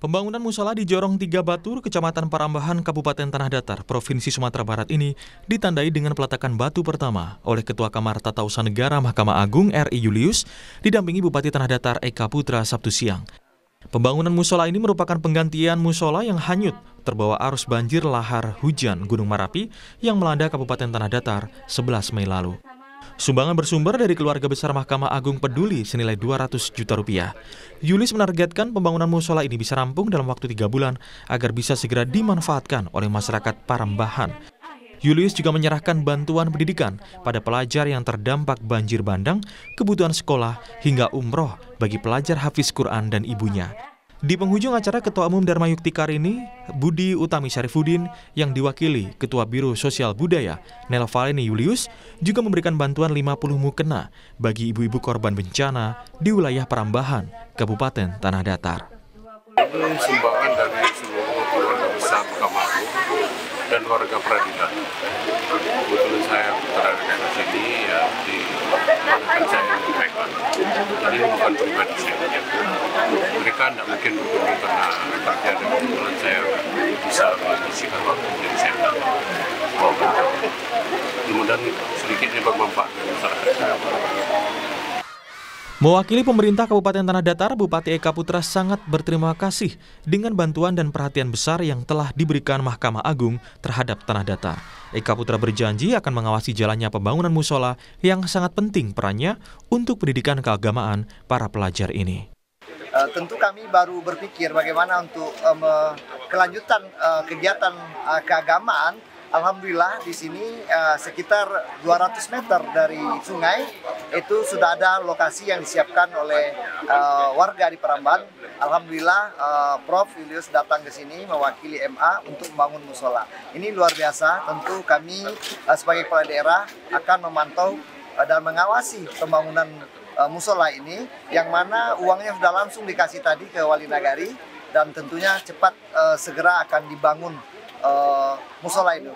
Pembangunan musola di Jorong Tiga Batur, Kecamatan Parambahan, Kabupaten Tanah Datar, Provinsi Sumatera Barat ini ditandai dengan peletakan batu pertama oleh Ketua Kamar Tata Usaha Negara Mahkamah Agung RI Julius, didampingi Bupati Tanah Datar Eka Putra Sabtu siang. Pembangunan musola ini merupakan penggantian musola yang hanyut terbawa arus banjir lahar hujan Gunung Merapi yang melanda Kabupaten Tanah Datar 11 Mei lalu. Sumbangan bersumber dari keluarga besar Mahkamah Agung Peduli senilai 200 juta rupiah. Yulis menargetkan pembangunan musola ini bisa rampung dalam waktu tiga bulan agar bisa segera dimanfaatkan oleh masyarakat Parambahan. Yulis juga menyerahkan bantuan pendidikan pada pelajar yang terdampak banjir bandang, kebutuhan sekolah, hingga umroh bagi pelajar hafiz Quran dan ibunya. Di penghujung acara Ketua Umum Dharma Yukti Karini, Budi Utami Syarifudin yang diwakili Ketua Biro Sosial Budaya Nelvaleni Julius juga memberikan bantuan 50 mukena bagi ibu-ibu korban bencana di wilayah perambahan Kabupaten Tanah Datar. sumbangan dari seluruh dan warga peradilan. Kebetulan saya berada di sini ya ini bukan pribadi saya. Mereka tidak mungkin berkumpul karena takdir dan kebetulan saya bisa mengisikan waktu dari saya tidak mau. Mudah-mudahan sedikitnya bermanfaat dengan masyarakat. Mewakili pemerintah Kabupaten Tanah Datar, Bupati Eka Putra sangat berterima kasih dengan bantuan dan perhatian besar yang telah diberikan Mahkamah Agung terhadap Tanah Datar. Eka Putra berjanji akan mengawasi jalannya pembangunan musola yang sangat penting perannya untuk pendidikan keagamaan para pelajar ini. Uh, tentu kami baru berpikir bagaimana untuk um, kelanjutan uh, kegiatan uh, keagamaan Alhamdulillah di sini uh, sekitar 200 meter dari sungai itu sudah ada lokasi yang disiapkan oleh uh, warga di Peramban. Alhamdulillah uh, Prof Julius datang ke sini mewakili MA untuk membangun musola. Ini luar biasa. Tentu kami uh, sebagai kepala daerah akan memantau uh, dan mengawasi pembangunan uh, musola ini yang mana uangnya sudah langsung dikasih tadi ke Wali Nagari dan tentunya cepat uh, segera akan dibangun Eh, musola itu.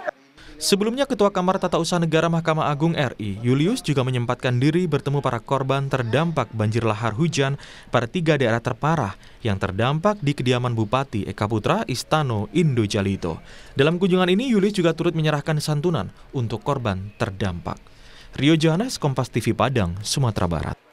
Sebelumnya Ketua Kamar Tata Usaha Negara Mahkamah Agung RI, Julius juga menyempatkan diri bertemu para korban terdampak banjir lahar hujan pada tiga daerah terparah yang terdampak di kediaman Bupati Eka Putra Istano Indojalito. Dalam kunjungan ini, Julius juga turut menyerahkan santunan untuk korban terdampak. Rio Johannes, Kompas TV Padang, Sumatera Barat.